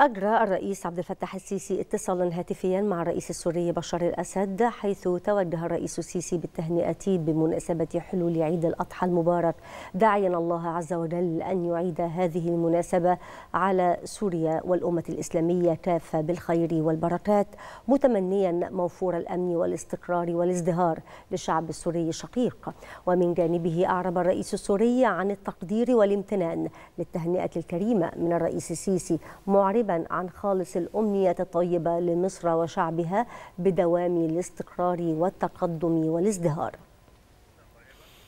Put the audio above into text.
أجرى الرئيس عبد الفتاح السيسي اتصالا هاتفيا مع الرئيس السوري بشار الأسد حيث توجه الرئيس السيسي بالتهنئة بمناسبة حلول عيد الأضحى المبارك داعيا الله عز وجل أن يعيد هذه المناسبة على سوريا والأمة الإسلامية كافة بالخير والبركات متمنيا موفور الأمن والاستقرار والازدهار للشعب السوري الشقيق ومن جانبه أعرب الرئيس السوري عن التقدير والامتنان للتهنئة الكريمة من الرئيس السيسي معربا عن خالص الأمنية الطيبة لمصر وشعبها بدوام الاستقرار والتقدم والازدهار